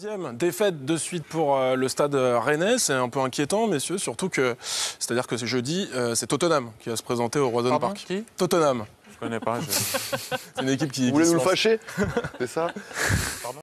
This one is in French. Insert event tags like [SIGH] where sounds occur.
Deuxième défaite de suite pour euh, le stade rennais, c'est un peu inquiétant, messieurs, surtout que, c'est-à-dire que jeudi, euh, c'est Tottenham qui va se présenter au Roison Park. Qui Tottenham. Je connais pas. [LAUGHS] C'est une équipe qui. Vous voulez nous le fâcher C'est ça